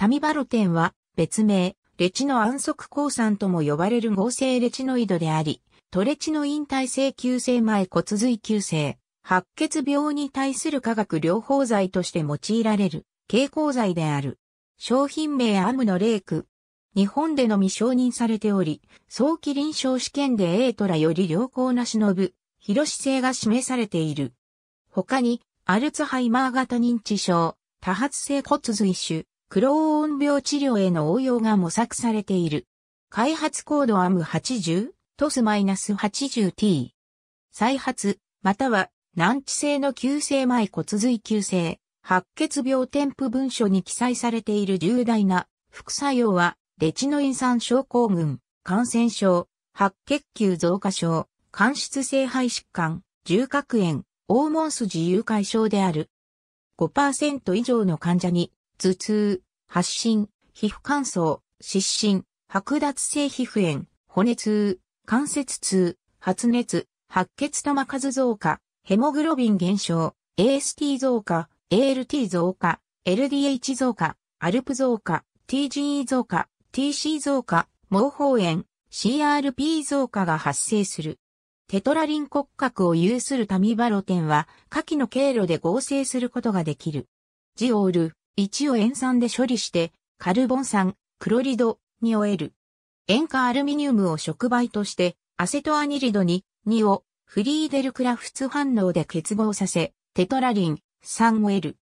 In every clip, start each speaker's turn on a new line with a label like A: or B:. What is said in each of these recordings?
A: タミバロテンは別名、レチノ安息鉱酸とも呼ばれる合成レチノイドであり、トレチノイン耐性急性前骨髄急性、白血病に対する化学療法剤として用いられる蛍光剤である。商品名アムのレイク。日本でのみ承認されており、早期臨床試験でエートラより良好な忍ぶ、広し性が示されている。他に、アルツハイマー型認知症、多発性骨髄腫、クローン病治療への応用が模索されている。開発コードアム8 0イナス8 0 t 再発、または難治性の急性前骨髄急性、白血病添付文書に記載されている重大な副作用は、レチノイン酸症候群、感染症、白血球増加症、間質性肺疾患、重核炎、黄門筋誘拐症である。5%以上の患者に頭痛、発疹、皮膚乾燥、湿疹、剥奪性皮膚炎、骨痛、関節痛、発熱、白血玉数増加、ヘモグロビン減少、AST 増加、ALT 増加、LDH 増加、ALP 増加、TGE 増加、TC 増加、毛包炎、CRP 増加が発生する。テトラリン骨格を有するタミバロテンは、下記の経路で合成することができる。ジオール、1を塩酸で処理して、カルボン酸、クロリドに終える。塩化アルミニウムを触媒として、アセトアニリドに2をフリーデルクラフツ反応で結合させ、テトラリン3を得る。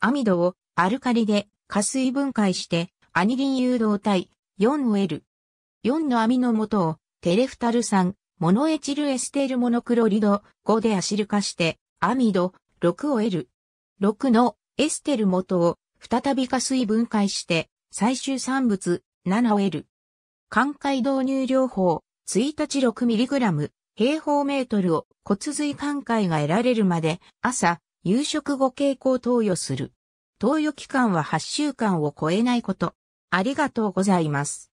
A: アミドをアルカリで加水分解して、アニリン誘導体4を得る。4のアミの元をテレフタル酸、モノエチルエステルモノクロリド5でアシル化して、アミド6を得る。6のエステル元を再び加水分解して、最終産物、7を得る。寛解導入療法、1日 6mg、平方メートルを骨髄寛解が得られるまで、朝、夕食後傾向投与する。投与期間は8週間を超えないこと。ありがとうございます。